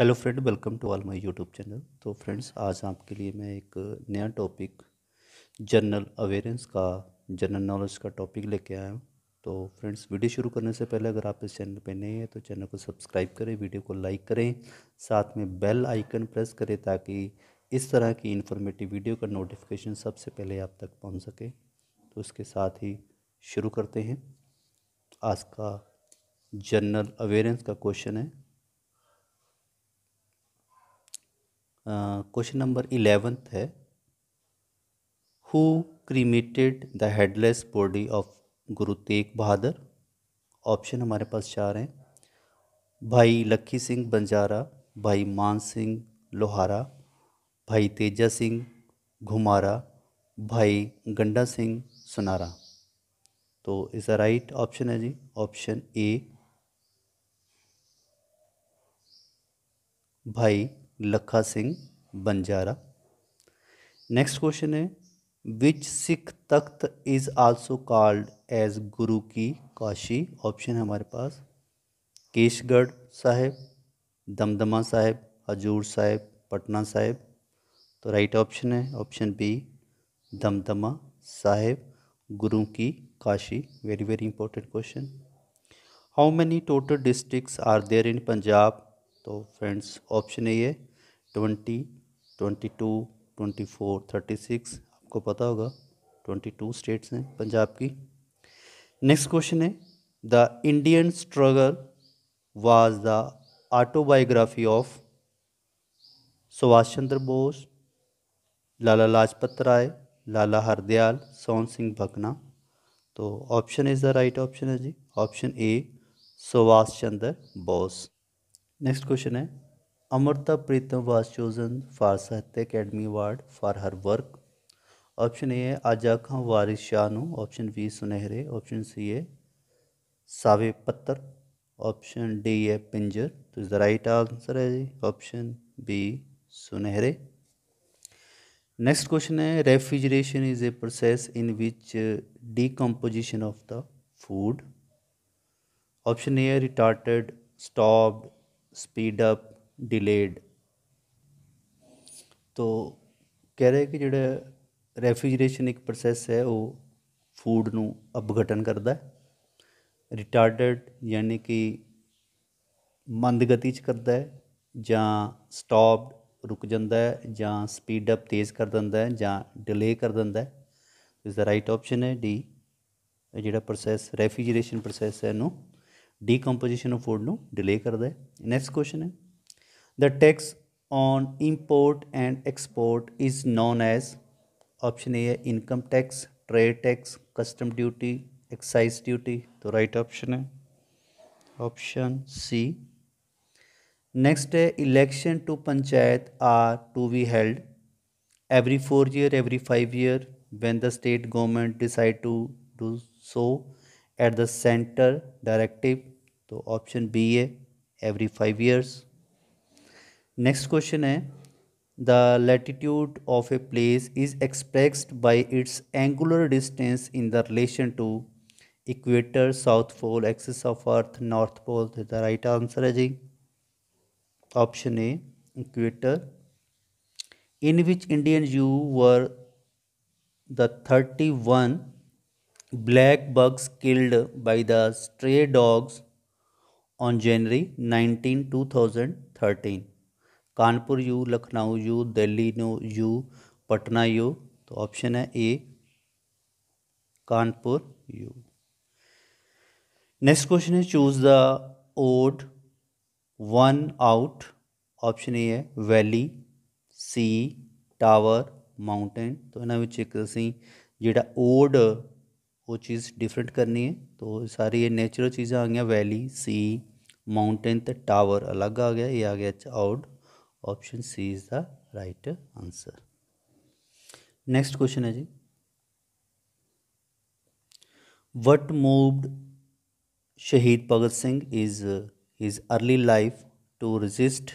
Hello friend welcome to all my YouTube channel तो friends आज आपके लिए मैं एक नया टॉपिक जनरल अवेयरेंस का जनरल नॉलेज का टॉपिक लेके आया हूँ तो फ्रेंड्स वीडियो शुरू करने से पहले अगर आप इस चैनल पे नए हैं तो चैनल को सब्सक्राइब करें वीडियो को लाइक करें साथ में बेल आइकन प्रेस करें ताकि इस तरह की इन्फॉर्मेटिव वीडियो का नोटिफिकेशन सबसे पहले आप तक पहुँच सके तो उसके साथ ही शुरू करते हैं आज का जनरल अवेयरेंस का क्वेश्चन है क्वेश्चन नंबर इलेवेंथ है who cremated the headless body of Guru Tegh Bahadur option हमारे पास चार हैं भाई लक्की सिंह बंजारा भाई मान सिंह लोहारा भाई तेजा सिंह घुमारा भाई गंडा सिंह सुनारा तो इस राइट ऑप्शन है जी ऑप्शन ए भाई लखा सिंह बंजारा नेक्स्ट क्वेश्चन है which Sikh Takht is also called as Guru ki Kashi option है हमारे पास केशगढ़ साहेब दमदमा साहेब हजूर साहेब पटना साहेब तो राइट ऑप्शन है option B Damdama Sahib Guru ki Kashi very very important question how many total district are there in Punjab तो फ्रेंड्स ऑप्शन ए है twenty twenty two twenty four thirty six आपको पता होगा ट्वेंटी टू स्टेट्स हैं पंजाब की नेक्स्ट क्वेश्चन है the Indian struggle was the autobiography of Subhash Chandra Bose Lala Lajpat Rai Lala Hardayal Sohan Singh Bhakna तो option is the right option है जी option A Subhash Chandra Bose next question है Amrita Pritam was chosen for Sahitya academy award for her work option A है Aja Khan Waris Shahnu option B Sunehre option C है सावे पत्थर option D है पिंजर तो is the right answer है जी option B Sunehre next question है refrigeration is a process in which decomposition of the food option A है retarded stopped speed up delayed ਤੋਂ ਕਹਿ ਰਹੇ ਕਿ ਜਿਹੜਾ ਰੈਫ੍ਰਿਜਰੇਸ਼ਨ ਇੱਕ ਪ੍ਰੋਸੈਸ ਹੈ ਉਹ ਫੂਡ ਨੂੰ ਅਪਗਟਨ ਕਰਦਾ ਹੈ ਰਿਟਾਰਡਡ ਯਾਨੀ ਕਿ ਮੰਦ ਗਤੀ 'ਚ ਕਰਦਾ ਹੈ ਜਾਂ ਸਟਾਪ ਰੁਕ ਜਾਂਦਾ ਹੈ ਜਾਂ ਸਪੀਡ ਅਪ ਤੇਜ਼ ਕਰ ਦਿੰਦਾ ਹੈ ਜਾਂ ਡਿਲੇ ਕਰ ਦਿੰਦਾ ਹੈ ਇਸ ਦਾ ਰਾਈਟ ਆਪਸ਼ਨ ਹੈ ਡੀ ਜਿਹੜਾ ਪ੍ਰੋਸੈਸ ਰੈਫ੍ਰਿਜਰੇਸ਼ਨ ਪ੍ਰੋਸੈਸ ਹੈ ਨੂੰ ਡੀਕੰਪੋਜੀਸ਼ਨ ਆਫ ਫੂਡ ਨੂੰ ਡਿਲੇ ਕਰਦਾ ਹੈ ਨੈਕਸਟ ਕੁਐਸਚਨ ਹੈ The tax on import and export is known as option A income tax, trade tax, custom duty, excise duty. The right option है option C. Next election to panchayat are to be held every four year, every five year when the state government decide to do so at the center directive. so option B, every five years next question is the latitude of a place is expressed by its angular distance in the relation to equator south pole axis of earth north pole the right answer is option a equator in which indian zoo were the 31 black bugs killed by the stray dogs on january 19 2013 Kanpur U Lucknow U Delhi no U Patna U तो option है A Kanpur U next question है choose the odd one out option A है valley सी tower mountain तो इन्होंने एक असी जोड़ा odd वो चीज़ डिफरेंट करनी है तो सारी ये नेचुरल चीज़ आ गई वैली सी माउंटेन तो टावर अलग आ गया ये आ गया आउट अच्छा, option C is the right answer next question है जी what moved Shaheed Bhagat Singh is his early life to resist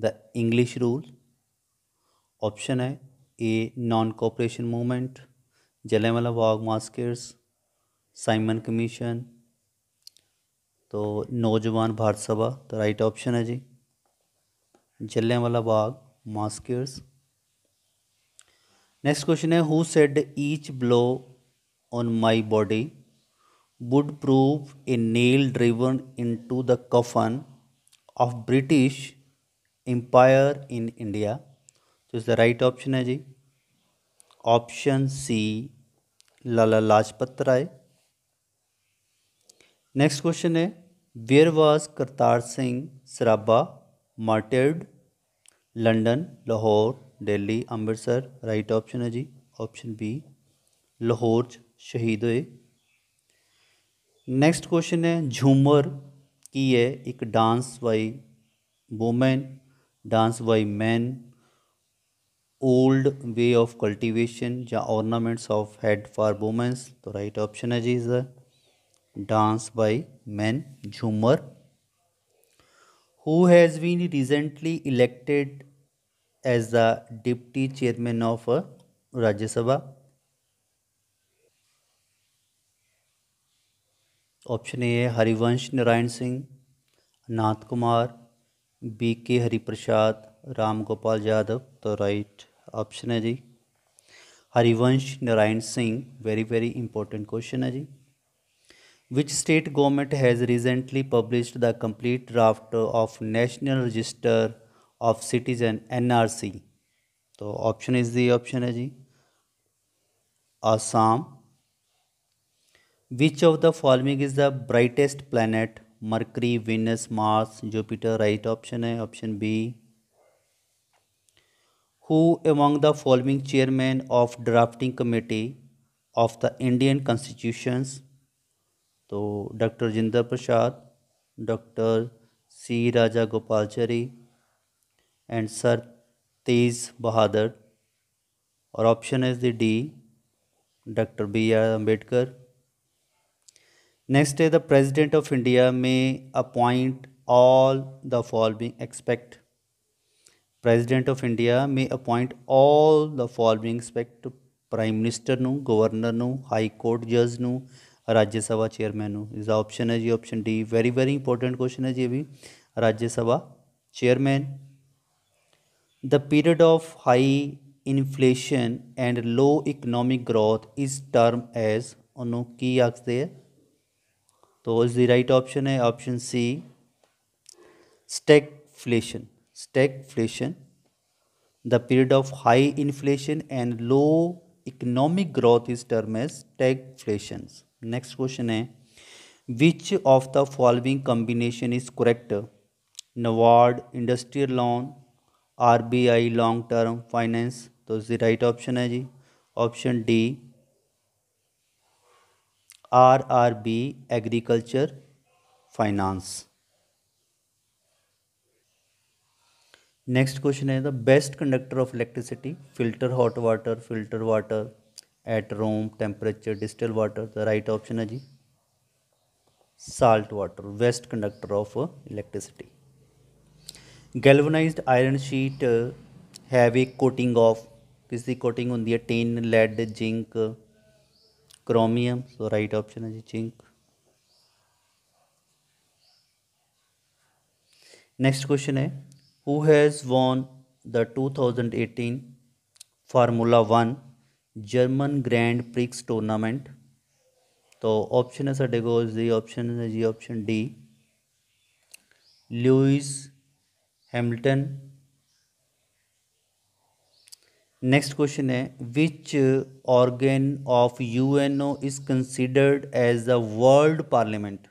the English rule option है A non cooperation movement Jallianwala Bagh massacres Simon commission तो नौजवान भारत सभा तो राइट ऑप्शन है जी wala Bagh massacres next question है who said each blow on my body would prove a nail driven into the coffin of British empire in India तो is the right option है जी option C Lala Lajpat Rai next question है where was Kartar Singh Sarabha martyred London Lahore Delhi Amritsar right option है जी option B Lahore शहीद हुए next question है झूमर की है एक dance by women dance by man old way of cultivation या ornaments of head for womens तो राइट ऑप्शन है जी is dance by man Jhumar who has been recently elected as the deputy chairman of Rajya Sabha? Option A है Harivansh Narayan Singh Nath Kumar B K Hariprasad Ram Gopal Yadav तो right option है जी Harivansh Narayan Singh very very important question है जी which state government has recently published the complete draft of national register of citizen nrc so option is the option is ji assam which of the following is the brightest planet mercury venus mars jupiter right option hai option b who among the following chairman of drafting committee of the indian constitutions तो doctor जिंदर Prasad doctor C Raja Gopalachari and sir Tej Bahadur और option is the D doctor B R Ambedkar next है the president of India may appoint all the following except president of India may appoint all the following except prime minister ਨੂੰ governor ਨੂੰ high court ਜੱਜ Rajya Sabha chairman हूँ इसका option है जी option D very very important question है जी भी Rajya Sabha chairman the period of high inflation and low economic growth is term as उन्हों की आखते है तो इस द राइट ऑप्शन है option C stagflation stagflation the period of high inflation and low economic growth is term as stagflation. Next question है which of the following combination is correct NABARD industrial loan RBI long term finance तो जी right option है जी option D R R B agriculture finance next question है the best conductor of electricity filter hot water filter water at room temperature distilled water the right option है जी salt water best conductor of electricity galvanised iron sheet have a coating of किसकी coating होंगी है tin lead zinc chromium so right option है जी zinc next question है who has won the 2018 formula one German grand prix tournament तो option है साढ़े को ऑप्शन है जी option D Lewis Hamilton next question है which organ of UNO is considered as the world parliament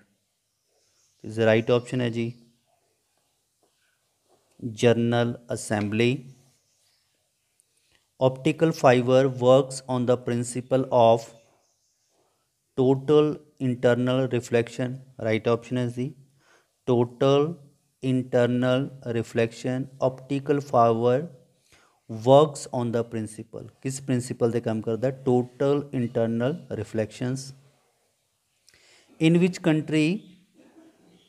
is right option है जी general assembly Optical fiber works on the principle of total internal reflection. Right option is the total internal reflection. Optical fiber works on the principle. किस principle they come करता Total internal reflections. In which country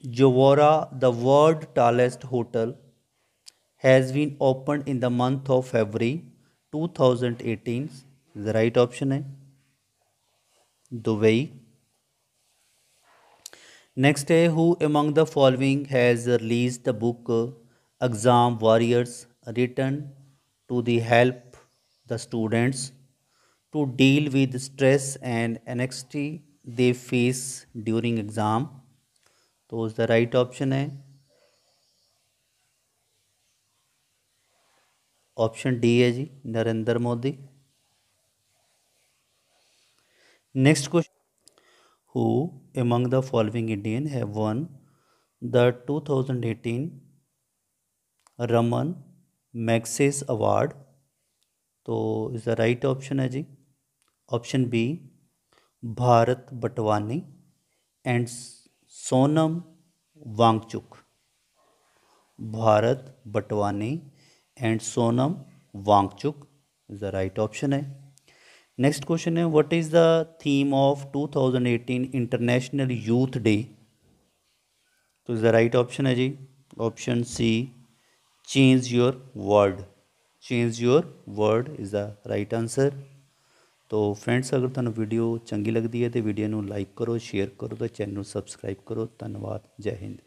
Jawara, the world tallest hotel, has been opened in the month of February 2018 the right option है Dubai next है who among the following has release the book exam warriors return to the help the students to deal with stress and anxiety they face during exam तो the right option है option D है जी Narendra Modi next question who among the following Indian have won the 2018 Ramon Magsaysay award तो is the right option है जी option B Bharat Vatwani and Sonam Wangchuk Bharat Vatwani and Sonam Wangchuk is the right option है next question है what is the theme of 2018 international youth day तो is the right option है जी option C change your world change your word is the right answer तो friends अगर ਤੁਹਾਨੂੰ video ਚੰਗੀ ਲੱਗਦੀ ਹੈ ਤੇ ਵੀਡੀਓ ਨੂੰ ਲਾਈਕ करो ਸ਼ੇਅਰ ਕਰੋ ਤੇ ਚੈਨਲ ਨੂੰ ਸਬਸਕ੍ਰਾਈਬ ਕਰੋ ਧੰਨਵਾਦ ਜੈ